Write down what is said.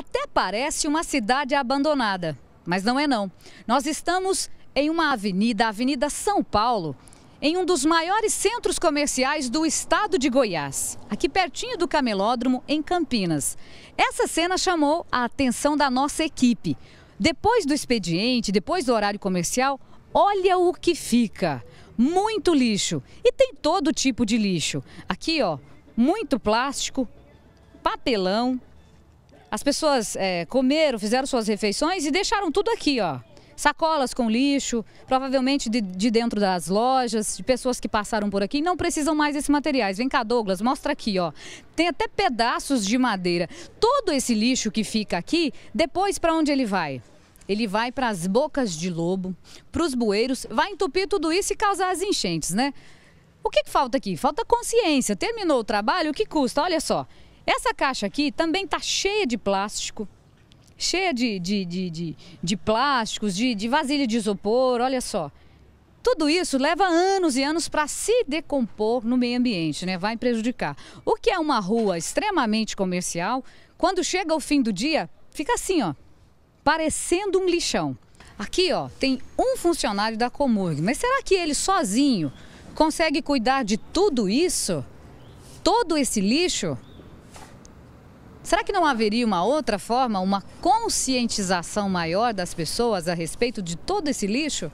Até parece uma cidade abandonada, mas não é não. Nós estamos em uma avenida, a Avenida São Paulo, em um dos maiores centros comerciais do estado de Goiás, aqui pertinho do Camelódromo, em Campinas. Essa cena chamou a atenção da nossa equipe. Depois do expediente, depois do horário comercial, olha o que fica. Muito lixo. E tem todo tipo de lixo. Aqui, ó, muito plástico, papelão, as pessoas é, comeram, fizeram suas refeições e deixaram tudo aqui, ó. Sacolas com lixo, provavelmente de, de dentro das lojas, de pessoas que passaram por aqui não precisam mais desses materiais. Vem cá, Douglas, mostra aqui, ó. Tem até pedaços de madeira. Todo esse lixo que fica aqui, depois para onde ele vai? ele vai para as bocas de lobo, para os bueiros, vai entupir tudo isso e causar as enchentes, né? O que, que falta aqui? Falta consciência. Terminou o trabalho, o que custa? Olha só, essa caixa aqui também está cheia de plástico, cheia de, de, de, de, de plásticos, de, de vasilha de isopor, olha só. Tudo isso leva anos e anos para se decompor no meio ambiente, né? Vai prejudicar. O que é uma rua extremamente comercial, quando chega ao fim do dia, fica assim, ó, parecendo um lixão. Aqui, ó, tem um funcionário da Comurg, mas será que ele sozinho consegue cuidar de tudo isso? Todo esse lixo? Será que não haveria uma outra forma, uma conscientização maior das pessoas a respeito de todo esse lixo?